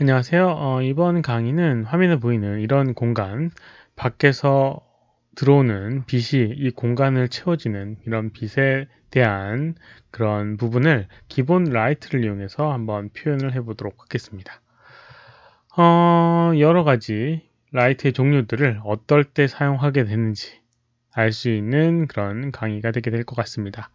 안녕하세요. 어, 이번 강의는 화면에 보이는 이런 공간, 밖에서 들어오는 빛이 이 공간을 채워지는 이런 빛에 대한 그런 부분을 기본 라이트를 이용해서 한번 표현을 해보도록 하겠습니다. 어, 여러 가지 라이트의 종류들을 어떨 때 사용하게 되는지 알 수 있는 그런 강의가 되게 될 것 같습니다.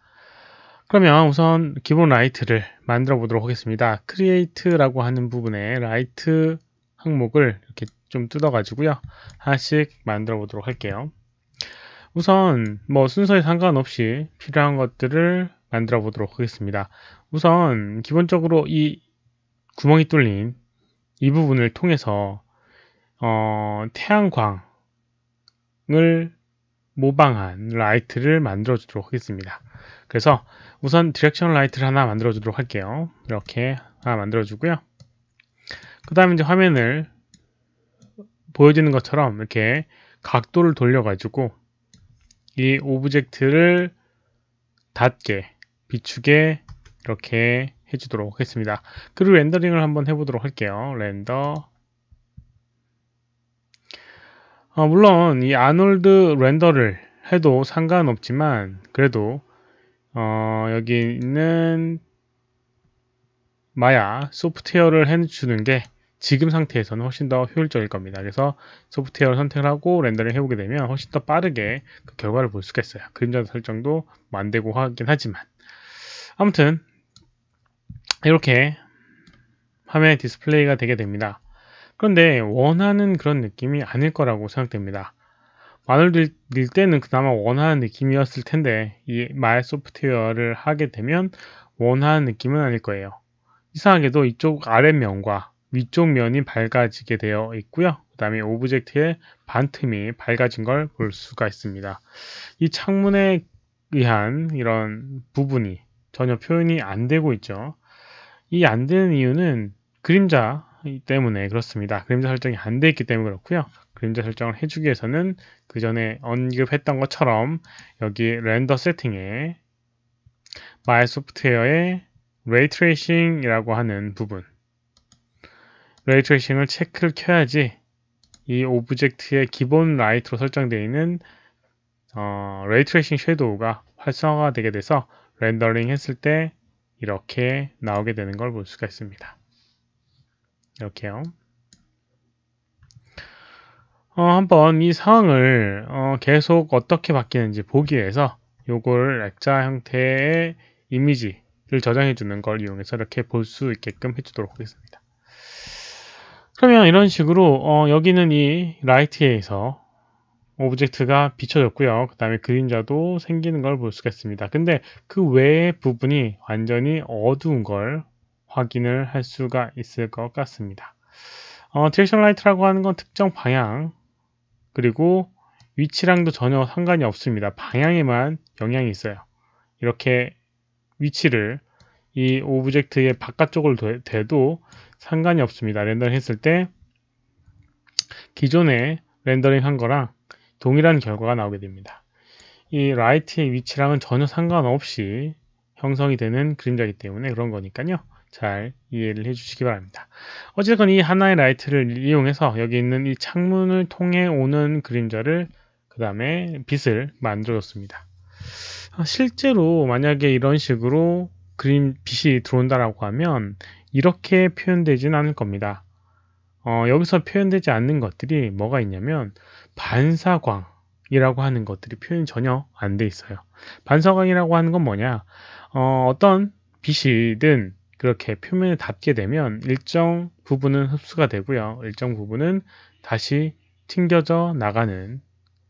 그러면 우선 기본 라이트를 만들어 보도록 하겠습니다. 크리에이트라고 하는 부분에 라이트 항목을 이렇게 좀 뜯어 가지고요. 하나씩 만들어 보도록 할게요. 우선 뭐 순서에 상관없이 필요한 것들을 만들어 보도록 하겠습니다. 우선 기본적으로 이 구멍이 뚫린 이 부분을 통해서 어, 태양광을 모방한 라이트를 만들어 주도록 하겠습니다. 그래서 우선 디렉션 라이트를 하나 만들어 주도록 할게요. 이렇게 하나 만들어 주고요. 그 다음에 이제 화면을 보여지는 것처럼 이렇게 각도를 돌려가지고 이 오브젝트를 닫게, 비추게 이렇게 해주도록 하겠습니다. 그리고 렌더링을 한번 해보도록 할게요. 렌더 어, 물론 이 아놀드 렌더를 해도 상관없지만 그래도 어, 여기 있는 마야 소프트웨어를 해주는 게 지금 상태에서는 훨씬 더 효율적일 겁니다. 그래서 소프트웨어를 선택 하고 렌더링 해보게 되면 훨씬 더 빠르게 그 결과를 볼 수가 있어요. 그림자 설정도 만들고 하긴 하지만 아무튼 이렇게 화면 디스플레이가 되게 됩니다. 그런데 원하는 그런 느낌이 아닐 거라고 생각됩니다. 마늘일 들 때는 그나마 원하는 느낌이었을 텐데 이 마일 소프트웨어를 하게 되면 원하는 느낌은 아닐 거예요. 이상하게도 이쪽 아랫면과 위쪽 면이 밝아지게 되어 있고요. 그 다음에 오브젝트의 반틈이 밝아진 걸 볼 수가 있습니다. 이 창문에 의한 이런 부분이 전혀 표현이 안 되고 있죠. 이 안 되는 이유는 그림자 때문에 그렇습니다. 그림자 설정이 안 돼 있기 때문에 그렇고요. 그림자 설정을 해주기 위해서는 그 전에 언급했던 것처럼 여기 렌더 세팅에 마이 소프트웨어의 레이 트레이싱이라고 하는 부분 레이 트레이싱을 체크를 켜야지 이 오브젝트의 기본 라이트로 설정되어 있는 어, 레이 트레이싱 섀도우가 활성화가 되게 돼서 렌더링 했을 때 이렇게 나오게 되는 걸 볼 수가 있습니다. 이렇게요. 어, 한번 이 상황을 어, 계속 어떻게 바뀌는지 보기 위해서 요걸 액자 형태의 이미지를 저장해 주는 걸 이용해서 이렇게 볼 수 있게끔 해주도록 하겠습니다. 그러면 이런 식으로 어, 여기는 이 라이트에서 오브젝트가 비춰졌고요. 그 다음에 그림자도 생기는 걸 볼 수가 있습니다. 근데 그 외의 부분이 완전히 어두운 걸 확인을 할 수가 있을 것 같습니다. 어, 디렉션 라이트라고 하는 건 특정 방향 그리고 위치랑도 전혀 상관이 없습니다. 방향에만 영향이 있어요. 이렇게 위치를 이 오브젝트의 바깥쪽을 대도 상관이 없습니다. 렌더링 했을 때 기존에 렌더링 한 거랑 동일한 결과가 나오게 됩니다. 이 라이트의 위치랑은 전혀 상관없이 형성이 되는 그림자이기 때문에 그런 거니까요. 잘 이해를 해주시기 바랍니다. 어쨌건 이 하나의 라이트를 이용해서 여기 있는 이 창문을 통해 오는 그림자를 그 다음에 빛을 만들었습니다 아, 실제로 만약에 이런 식으로 그림 빛이 들어온다라고 하면 이렇게 표현되진 않을 겁니다. 어, 여기서 표현되지 않는 것들이 뭐가 있냐면 반사광이라고 하는 것들이 표현이 전혀 안 돼 있어요. 반사광이라고 하는 건 뭐냐? 어, 어떤 빛이든 그렇게 표면에 닿게 되면 일정 부분은 흡수가 되고요. 일정 부분은 다시 튕겨져 나가는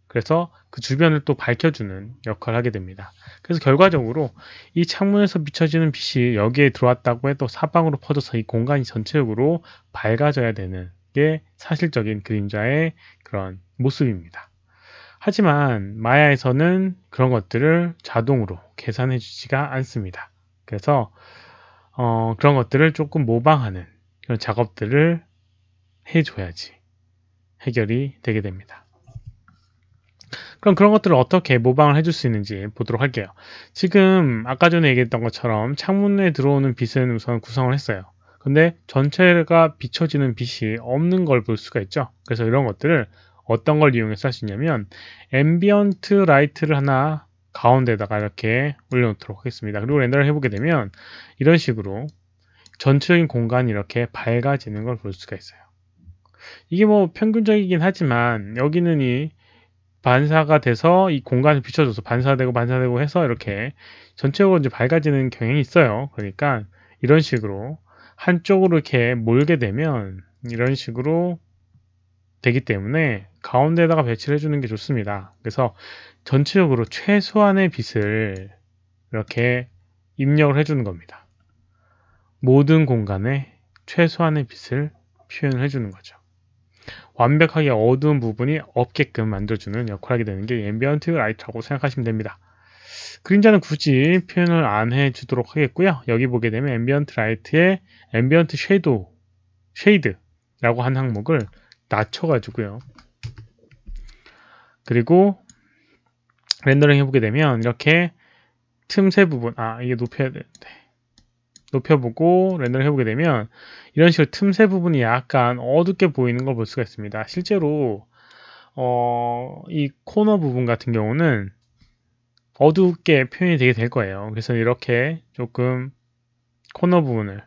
그래서 그 주변을 또 밝혀주는 역할을 하게 됩니다. 그래서 결과적으로 이 창문에서 비춰지는 빛이 여기에 들어왔다고 해도 사방으로 퍼져서 이 공간이 전체적으로 밝아져야 되는 게 사실적인 그림자의 그런 모습입니다. 하지만 마야에서는 그런 것들을 자동으로 계산해 주지가 않습니다. 그래서 어, 그런 것들을 조금 모방하는 그런 작업들을 해줘야지 해결이 되게 됩니다. 그럼 그런 것들을 어떻게 모방을 해줄 수 있는지 보도록 할게요. 지금 아까 전에 얘기했던 것처럼 창문에 들어오는 빛은 우선 구성을 했어요. 근데 전체가 비춰지는 빛이 없는 걸 볼 수가 있죠. 그래서 이런 것들을 어떤 걸 이용해서 할 수 있냐면 앰비언트 라이트를 하나 가운데다가 이렇게 올려놓도록 하겠습니다. 그리고 렌더를 해보게 되면 이런 식으로 전체적인 공간이 이렇게 밝아지는 걸 볼 수가 있어요. 이게 뭐 평균적이긴 하지만 여기는 이 반사가 돼서 이 공간을 비춰줘서 반사되고 반사되고 해서 이렇게 전체적으로 이제 밝아지는 경향이 있어요. 그러니까 이런 식으로 한쪽으로 이렇게 몰게 되면 이런 식으로 되기 때문에 가운데다가 배치를 해주는 게 좋습니다. 그래서 전체적으로 최소한의 빛을 이렇게 입력을 해주는 겁니다. 모든 공간에 최소한의 빛을 표현을 해주는 거죠. 완벽하게 어두운 부분이 없게끔 만들어주는 역할을 하게 되는 게 앰비언트 라이트라고 생각하시면 됩니다. 그림자는 굳이 표현을 안 해주도록 하겠고요. 여기 보게 되면 앰비언트 라이트의 앰비언트 쉐도우 쉐이드라고 한 항목을 낮춰가지고요. 그리고 렌더링 해보게 되면 이렇게 틈새 부분 아 이게 높여야 되는데 높여보고 렌더링 해보게 되면 이런 식으로 틈새 부분이 약간 어둡게 보이는 걸 볼 수가 있습니다 실제로 어, 이 코너 부분 같은 경우는 어둡게 표현이 되게 될 거예요 그래서 이렇게 조금 코너 부분을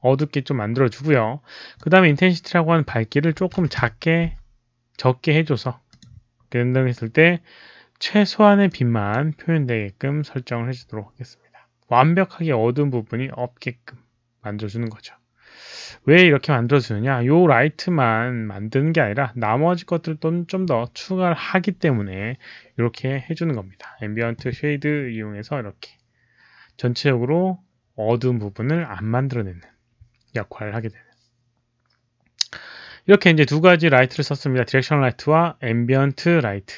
어둡게 좀 만들어 주고요 그 다음에 인텐시티라고 하는 밝기를 조금 작게 적게 해줘서 렌더링 했을 때 최소한의 빛만 표현되게끔 설정을 해주도록 하겠습니다. 완벽하게 어두운 부분이 없게끔 만들어주는 거죠. 왜 이렇게 만들어주느냐? 요 라이트만 만드는 게 아니라 나머지 것들도 좀 더 추가를 하기 때문에 이렇게 해주는 겁니다. 앰비언트 쉐이드 이용해서 이렇게 전체적으로 어두운 부분을 안 만들어내는 역할을 하게 되는 이렇게 이제 두 가지 라이트를 썼습니다. 디렉션 라이트와 앰비언트 라이트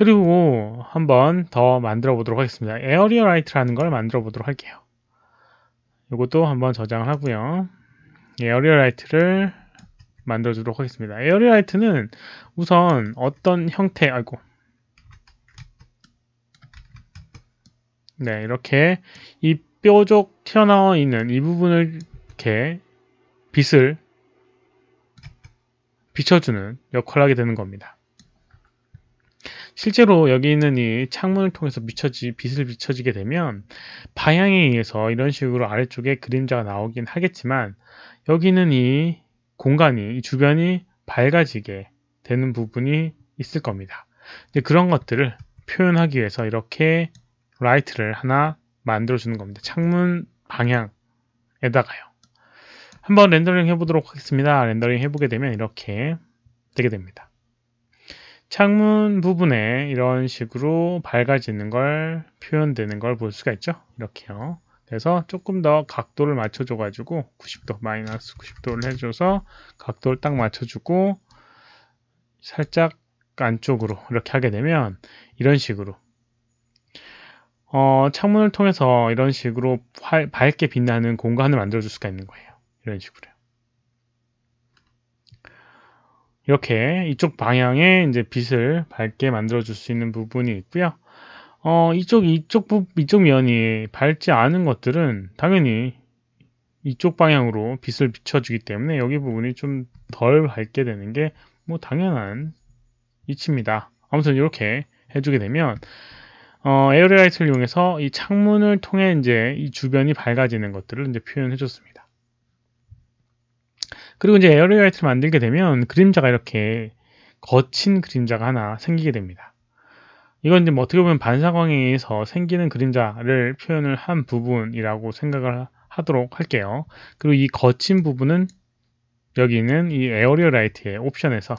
그리고 한번 더 만들어 보도록 하겠습니다. 에어리어라이트라는 걸 만들어 보도록 할게요. 이것도 한번 저장을 하고요. 에어리어라이트를 만들어 주도록 하겠습니다. 에어리어라이트는 우선 어떤 형태, 아이고. 네, 이렇게 이 뾰족 튀어나와 있는 이 부분을 이렇게 빛을 비춰주는 역할을 하게 되는 겁니다. 실제로 여기 있는 이 창문을 통해서 비춰지, 빛을 비춰지게 되면 방향에 의해서 이런 식으로 아래쪽에 그림자가 나오긴 하겠지만 여기는 이 공간이, 이 주변이 밝아지게 되는 부분이 있을 겁니다. 그런 것들을 표현하기 위해서 이렇게 라이트를 하나 만들어주는 겁니다. 창문 방향에다가요. 한번 렌더링 해보도록 하겠습니다. 렌더링 해보게 되면 이렇게 되게 됩니다. 창문 부분에 이런 식으로 밝아지는 걸 표현되는 걸 볼 수가 있죠. 이렇게요. 그래서 조금 더 각도를 맞춰줘 가지고 90도 마이너스 90도를 해줘서 각도를 딱 맞춰주고 살짝 안쪽으로 이렇게 하게 되면 이런 식으로 어, 창문을 통해서 이런 식으로 밝게 빛나는 공간을 만들어 줄 수가 있는 거예요. 이런 식으로 이렇게 이쪽 방향에 이제 빛을 밝게 만들어 줄 수 있는 부분이 있고요. 어, 이쪽 이쪽 부, 이쪽 면이 밝지 않은 것들은 당연히 이쪽 방향으로 빛을 비춰주기 때문에 여기 부분이 좀 덜 밝게 되는 게 뭐 당연한 이치입니다. 아무튼 이렇게 해주게 되면 어, 에어리라이트를 이용해서 이 창문을 통해 이제 이 주변이 밝아지는 것들을 이제 표현해 줬습니다. 그리고 이제 에어리라이트를 만들게 되면 그림자가 이렇게 거친 그림자가 하나 생기게 됩니다. 이건 이제 뭐 어떻게 보면 반사광에서 생기는 그림자를 표현을 한 부분이라고 생각을 하도록 할게요. 그리고 이 거친 부분은 여기 있는 이 에어리어 라이트의 옵션에서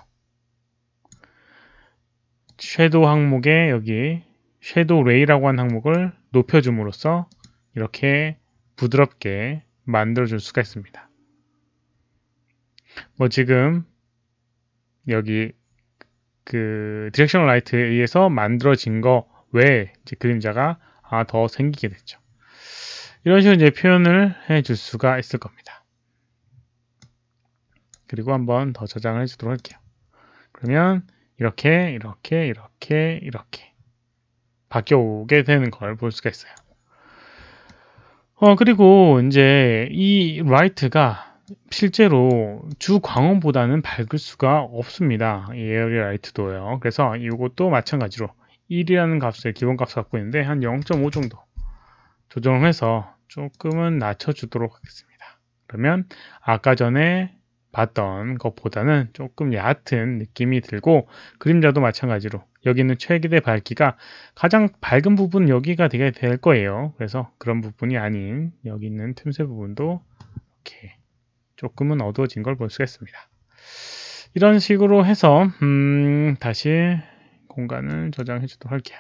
섀도우 항목에 여기 섀도우 레이라고 한 항목을 높여줌으로써 이렇게 부드럽게 만들어 줄 수가 있습니다. 뭐 지금 여기 그디렉션 라이트에 의해서 만들어진 거 외에 이제 그림자가 아, 더 생기게 됐죠. 이런 식으로 이제 표현을 해 줄 수가 있을 겁니다. 그리고 한번 더 저장을 해 주도록 할게요. 그러면 이렇게 이렇게 이렇게 이렇게 바뀌어오게 되는 걸 볼 수가 있어요. 어 그리고 이제 이 라이트가 실제로 주 광원보다는 밝을 수가 없습니다. 에어리라이트도요. 그래서 이것도 마찬가지로 1이라는 값을 기본값을 갖고 있는데 한 0.5 정도 조정 해서 조금은 낮춰주도록 하겠습니다. 그러면 아까 전에 봤던 것보다는 조금 얕은 느낌이 들고 그림자도 마찬가지로 여기는 최대 밝기가 가장 밝은 부분 여기가 되게 될 거예요. 그래서 그런 부분이 아닌 여기 있는 틈새 부분도 이렇게 조금은 어두워진 걸 볼 수가 있습니다. 이런 식으로 해서 음, 다시 공간을 저장해 주도록 할게요.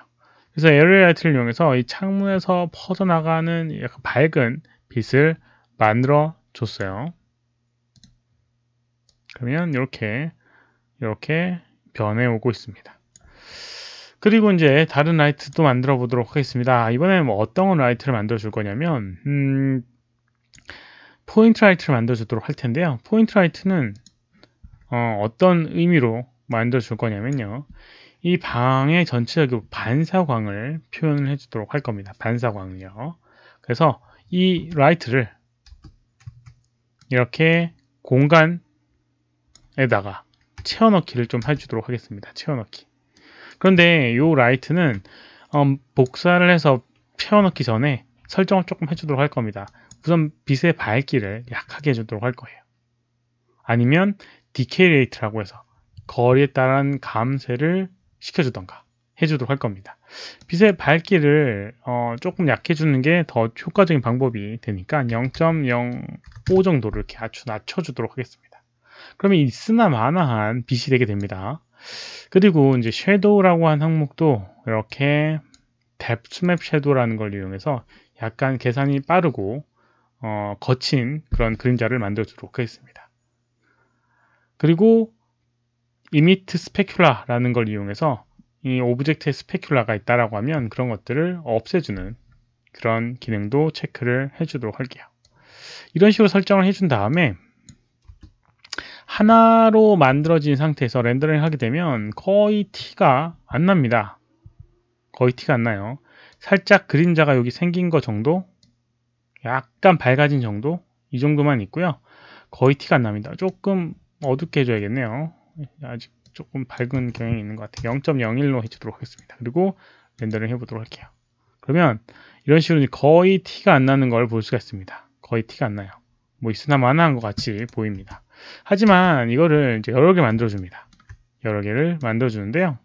그래서 l 어리라이를 이용해서 이 창문에서 퍼져나가는 약간 밝은 빛을 만들어 줬어요. 그러면 이렇게 이렇게 변해오고 있습니다. 그리고 이제 다른 라이트도 만들어 보도록 하겠습니다. 이번에 뭐 어떤 라이트를 만들어 줄 거냐면 음, 포인트 라이트를 만들어주도록 할 텐데요. 포인트 라이트는 어, 떤 의미로 만들어줄 거냐면요. 이 방의 전체적인 그 반사광을 표현을 해주도록 할 겁니다. 반사광을요. 그래서 이 라이트를 이렇게 공간에다가 채워넣기를 좀 해주도록 하겠습니다. 채워넣기. 그런데 이 라이트는 음, 복사를 해서 채워넣기 전에 설정을 조금 해주도록 할 겁니다. 우선 빛의 밝기를 약하게 해주도록 할 거예요. 아니면 디케이 레이트라고 해서 거리에 따른 감쇄를 시켜주던가 해주도록 할 겁니다. 빛의 밝기를 어, 조금 약해주는 게 더 효과적인 방법이 되니까 0.05 정도를 이렇게 아주 낮춰주도록 하겠습니다. 그러면 있으나 마나한 빛이 되게 됩니다. 그리고 이제 섀도우라고 한 항목도 이렇게 depth 뎁스맵 섀도우라는 걸 이용해서 약간 계산이 빠르고 어, 거친 그런 그림자를 만들어주도록 하겠습니다. 그리고 이미트 스페큘라라는 걸 이용해서 이 오브젝트에 스페큘라가 있다라고 하면 그런 것들을 없애주는 그런 기능도 체크를 해주도록 할게요. 이런 식으로 설정을 해 준 다음에 하나로 만들어진 상태에서 렌더링 하게 되면 거의 티가 안 납니다. 거의 티가 안 나요. 살짝 그림자가 여기 생긴 거 정도 약간 밝아진 정도? 이 정도만 있고요. 거의 티가 안 납니다. 조금 어둡게 해줘야겠네요. 아직 조금 밝은 경향이 있는 것 같아요. 0.01로 해주도록 하겠습니다. 그리고 렌더링 해보도록 할게요. 그러면 이런 식으로 거의 티가 안 나는 걸 볼 수가 있습니다. 거의 티가 안 나요. 뭐 있으나마나한 것 같이 보입니다. 하지만 이거를 이제 여러 개 만들어줍니다. 여러 개를 만들어주는데요.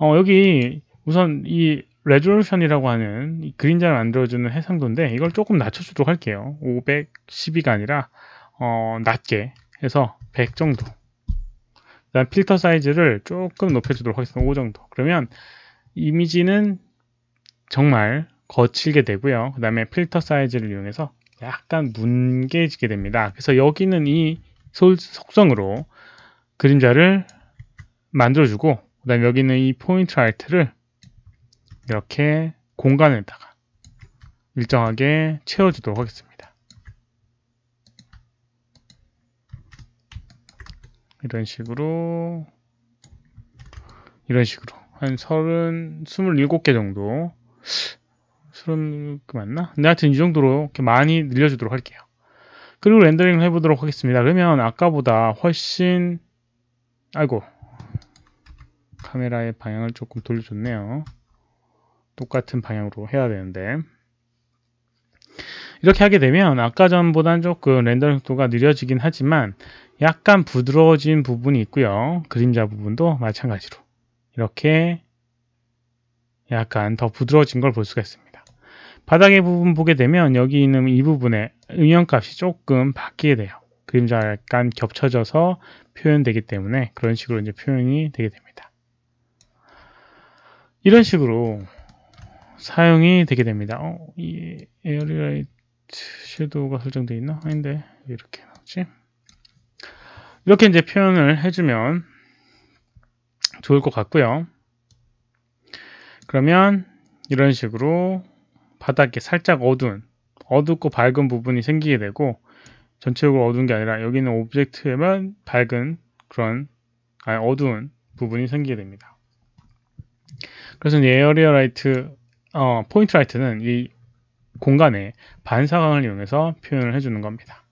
어, 여기 우선 이 레졸루션이라고 하는 그림자를 만들어주는 해상도인데 이걸 조금 낮춰주도록 할게요. 512가 아니라 어, 낮게 해서 100 정도 그다음 필터 사이즈를 조금 높여주도록 하겠습니다. 5 정도 그러면 이미지는 정말 거칠게 되고요. 그 다음에 필터 사이즈를 이용해서 약간 뭉개지게 됩니다. 그래서 여기는 이 속성으로 그림자를 만들어주고 그 다음에 여기는 이 포인트 알트를 이렇게 공간에다가 일정하게 채워주도록 하겠습니다. 이런 식으로 이런 식으로 한 서른, 스물일곱 개 정도 스물 맞나? 근데 네, 하여튼 이 정도로 이렇게 많이 늘려주도록 할게요. 그리고 렌더링을 해보도록 하겠습니다. 그러면 아까보다 훨씬 아이고 카메라의 방향을 조금 돌려줬네요. 똑같은 방향으로 해야 되는데 이렇게 하게 되면 아까 전보다는 조금 렌더 속도가 느려지긴 하지만 약간 부드러워진 부분이 있고요. 그림자 부분도 마찬가지로 이렇게 약간 더 부드러워진 걸 볼 수가 있습니다. 바닥의 부분 보게 되면 여기 있는 이 부분의 음영값이 조금 바뀌게 돼요. 그림자가 약간 겹쳐져서 표현되기 때문에 그런 식으로 이제 표현이 되게 됩니다. 이런 식으로 사용이 되게 됩니다. 어, 이 에어리라이트 섀도우가 설정되어 있나? 아닌데 이렇게 나오지? 이렇게 이제 표현을 해주면 좋을 것 같고요. 그러면 이런 식으로 바닥에 살짝 어두운 어둡고 밝은 부분이 생기게 되고 전체적으로 어두운 게 아니라 여기는 오브젝트에만 밝은 그런 아니 어두운 부분이 생기게 됩니다. 그래서 에어리어 라이트 어, 포인트 라이트는 이공간에 반사광을 이용해서 표현을 해주는 겁니다.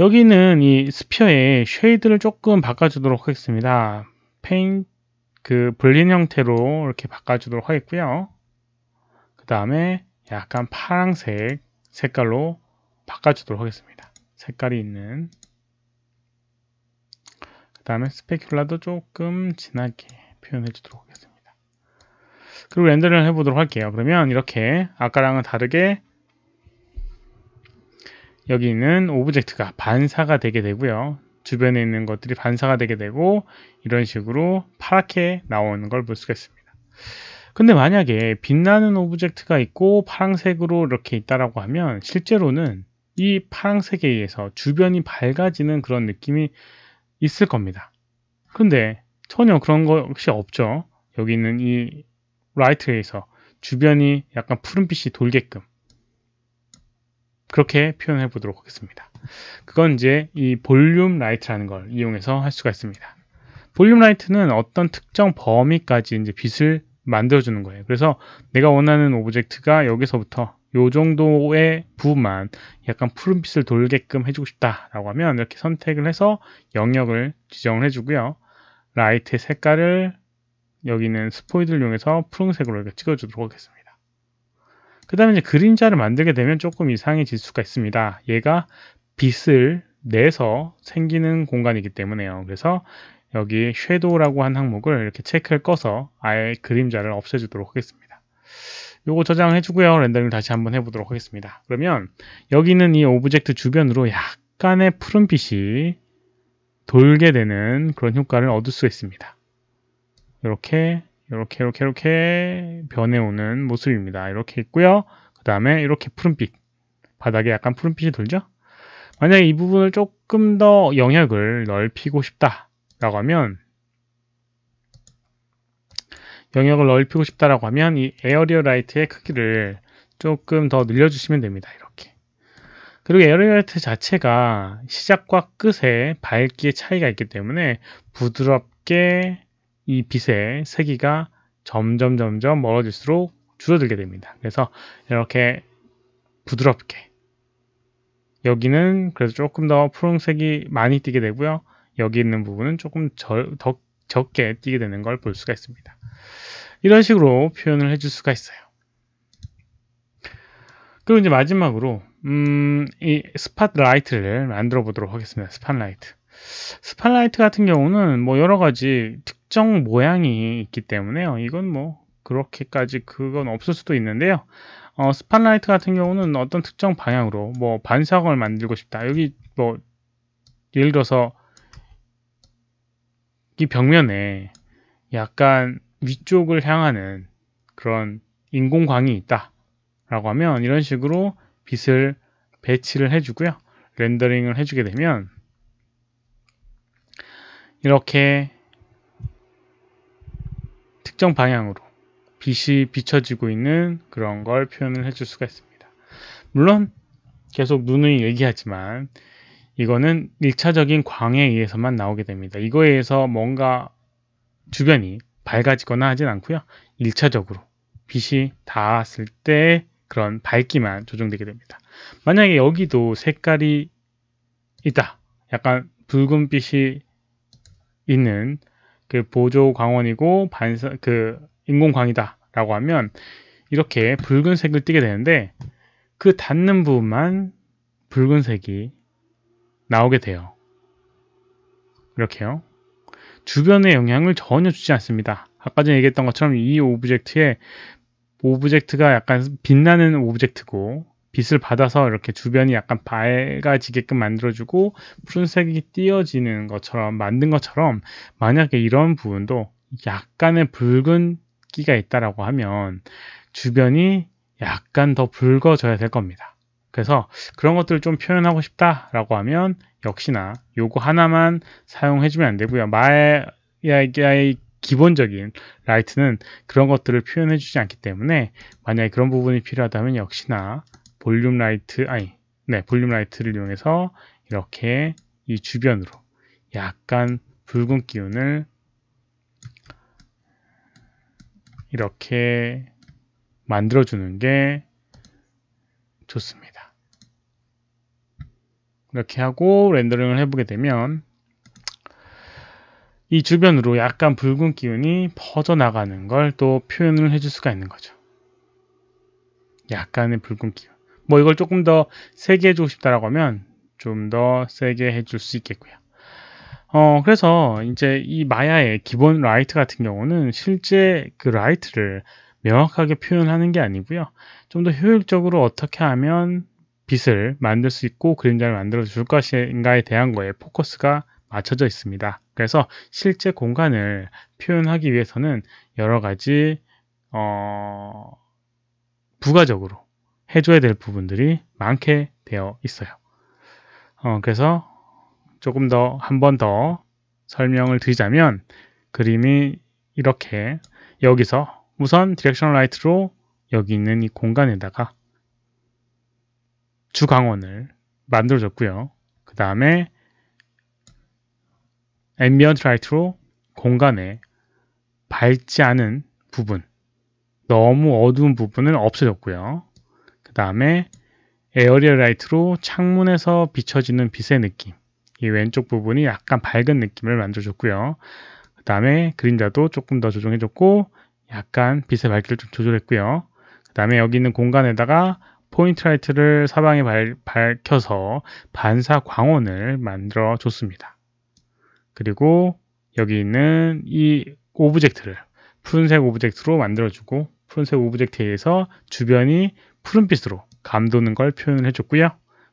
여기는 이 스피어의 쉐이드를 조금 바꿔주도록 하겠습니다. 페인 그 불린 형태로 이렇게 바꿔주도록 하겠고요. 그 다음에 약간 파랑색 색깔로 바꿔주도록 하겠습니다. 색깔이 있는 그 다음에 스페큘라도 조금 진하게 표현해 주도록 하겠습니다. 그리고 렌더링을 해보도록 할게요. 그러면 이렇게 아까랑은 다르게 여기 있는 오브젝트가 반사가 되게 되고요. 주변에 있는 것들이 반사가 되게 되고 이런 식으로 파랗게 나오는 걸 볼 수가 있습니다. 근데 만약에 빛나는 오브젝트가 있고 파란색으로 이렇게 있다라고 하면 실제로는 이 파란색에 의해서 주변이 밝아지는 그런 느낌이 있을 겁니다. 근데 전혀 그런 것이 없죠. 여기 있는 이 라이트에서 주변이 약간 푸른빛이 돌게끔 그렇게 표현해 보도록 하겠습니다. 그건 이제 이 볼륨 라이트라는 걸 이용해서 할 수가 있습니다. 볼륨 라이트는 어떤 특정 범위까지 이제 빛을 만들어주는 거예요. 그래서 내가 원하는 오브젝트가 여기서부터 요 정도의 부분만 약간 푸른빛을 돌게끔 해주고 싶다라고 하면 이렇게 선택을 해서 영역을 지정을 해주고요. 라이트의 색깔을 여기는 스포이드를 이용해서 푸른색으로 이렇게 찍어주도록 하겠습니다. 그 다음에 이제 그림자를 만들게 되면 조금 이상해질 수가 있습니다. 얘가 빛을 내서 생기는 공간이기 때문에요. 그래서 여기 섀도우라고 한 항목을 이렇게 체크를 꺼서 아예 그림자를 없애주도록 하겠습니다. 요거 저장 해주고요. 렌더링을 다시 한번 해보도록 하겠습니다. 그러면 여기는 이 오브젝트 주변으로 약간의 푸른빛이 돌게 되는 그런 효과를 얻을 수 있습니다. 이렇게 이렇게 이렇게 이렇게 변해오는 모습입니다. 이렇게 있고요. 그 다음에 이렇게 푸른빛 바닥에 약간 푸른빛이 돌죠? 만약에 이 부분을 조금 더 영역을 넓히고 싶다 라고 하면 영역을 넓히고 싶다라고 하면 이 에어리어 라이트의 크기를 조금 더 늘려주시면 됩니다. 이렇게. 그리고 에어리어 라이트 자체가 시작과 끝의 밝기의 차이가 있기 때문에 부드럽게 이 빛의 세기가 점점 점점 멀어질수록 줄어들게 됩니다. 그래서 이렇게 부드럽게 여기는 그래서 조금 더 푸른색이 많이 띄게 되고요. 여기 있는 부분은 조금 절, 더 적게 띄게 되는 걸 볼 수가 있습니다. 이런 식으로 표현을 해줄 수가 있어요. 그리고 이제 마지막으로 음, 이 스팟라이트를 만들어 보도록 하겠습니다. 스팟라이트. 스팟라이트 같은 경우는 뭐 여러 가지 특정 모양이 있기 때문에요. 이건 뭐 그렇게까지 그건 없을 수도 있는데요. 어, 스팟라이트 같은 경우는 어떤 특정 방향으로 뭐 반사광을 만들고 싶다. 여기 뭐 예를 들어서 이 벽면에 약간 위쪽을 향하는 그런 인공광이 있다 라고 하면 이런 식으로 빛을 배치를 해주고요 렌더링을 해주게 되면 이렇게 특정 방향으로 빛이 비춰지고 있는 그런 걸 표현을 해줄 수가 있습니다. 물론 계속 누누이 얘기하지만 이거는 1차적인 광에 의해서만 나오게 됩니다. 이거에 의해서 뭔가 주변이 밝아지거나 하진 않고요. 1차적으로 빛이 닿았을 때 그런 밝기만 조정되게 됩니다. 만약에 여기도 색깔이 있다. 약간 붉은 빛이 있는 그 보조 광원이고 반사 그 인공광이다라고 하면 이렇게 붉은색을 띠게 되는데 그 닿는 부분만 붉은색이 나오게 돼요. 이렇게요. 주변에 영향을 전혀 주지 않습니다. 아까 전에 얘기했던 것처럼 이 오브젝트에 오브젝트가 약간 빛나는 오브젝트고 빛을 받아서 이렇게 주변이 약간 밝아지게끔 만들어주고 푸른색이 띄어지는 것처럼 만든 것처럼 만약에 이런 부분도 약간의 붉은 끼가 있다라고 하면 주변이 약간 더 붉어져야 될 겁니다. 그래서 그런 것들을 좀 표현하고 싶다라고 하면 역시나 요거 하나만 사용해주면 안 되고요. 마야의 기본적인 라이트는 그런 것들을 표현해주지 않기 때문에 만약에 그런 부분이 필요하다면 역시나 볼륨 라이트 아니 네 볼륨 라이트를 이용해서 이렇게 이 주변으로 약간 붉은 기운을 이렇게 만들어주는 게 좋습니다. 이렇게 하고 렌더링을 해보게 되면 이 주변으로 약간 붉은 기운이 퍼져나가는 걸 또 표현을 해줄 수가 있는 거죠. 약간의 붉은 기운. 뭐 이걸 조금 더 세게 해주고 싶다라고 하면 좀 더 세게 해줄 수 있겠고요. 어, 그래서 이제 이 마야의 기본 라이트 같은 경우는 실제 그 라이트를 명확하게 표현하는 게 아니고요. 좀 더 효율적으로 어떻게 하면 빛을 만들 수 있고 그림자를 만들어 줄 것인가에 대한 거에 포커스가 맞춰져 있습니다. 그래서 실제 공간을 표현하기 위해서는 여러 가지 어... 부가적으로 해줘야 될 부분들이 많게 되어 있어요. 어, 그래서 조금 더 한 번 더 설명을 드리자면 그림이 이렇게 여기서 우선 디렉션 라이트로 여기 있는 이 공간에다가 주강원을 만들어줬고요. 그 다음에 앰비언트 라이트로 공간에 밝지 않은 부분, 너무 어두운 부분을 없애줬고요. 그 다음에 에어리얼 라이트로 창문에서 비춰지는 빛의 느낌 이 왼쪽 부분이 약간 밝은 느낌을 만들어줬고요 그 다음에 그림자도 조금 더 조정해줬고 약간 빛의 밝기를 좀 조절했고요 그 다음에 여기 있는 공간에다가 포인트 라이트를 사방에 발, 밝혀서 반사 광원을 만들어 줬습니다 그리고 여기 있는 이 오브젝트를 푸른색 오브젝트로 만들어주고 푸른색 오브젝트에서 주변이 푸른빛으로 감도는 걸 표현을 해줬고요.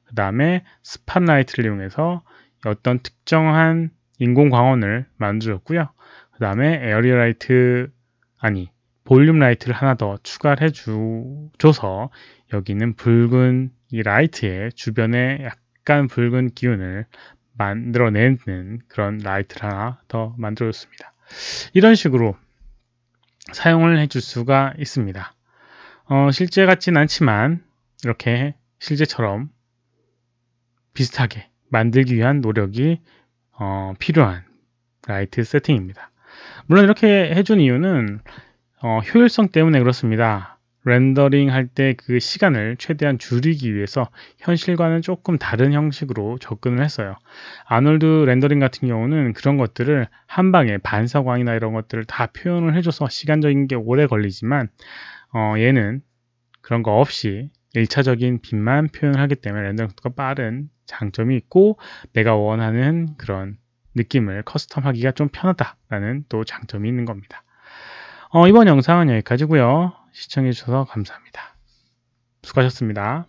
그 다음에 스팟라이트를 이용해서 어떤 특정한 인공광원을 만들었고요. 그 다음에 에어리라이트 아니 볼륨 라이트를 하나 더 추가를 해줘서 여기는 붉은 이라이트에 주변에 약간 붉은 기운을 만들어내는 그런 라이트를 하나 더 만들어줬습니다. 이런 식으로 사용을 해 줄 수가 있습니다. 어, 실제 같진 않지만 이렇게 실제처럼 비슷하게 만들기 위한 노력이 어, 필요한 라이트 세팅입니다. 물론 이렇게 해준 이유는 어, 효율성 때문에 그렇습니다. 렌더링 할 때 그 시간을 최대한 줄이기 위해서 현실과는 조금 다른 형식으로 접근을 했어요. 아놀드 렌더링 같은 경우는 그런 것들을 한 방에 반사광이나 이런 것들을 다 표현을 해줘서 시간적인 게 오래 걸리지만 어, 얘는 그런 거 없이 1차적인 빛만 표현을 하기 때문에 렌더 속도가 빠른 장점이 있고 내가 원하는 그런 느낌을 커스텀하기가 좀 편하다라는 또 장점이 있는 겁니다. 어, 이번 영상은 여기까지고요. 시청해주셔서 감사합니다. 수고하셨습니다.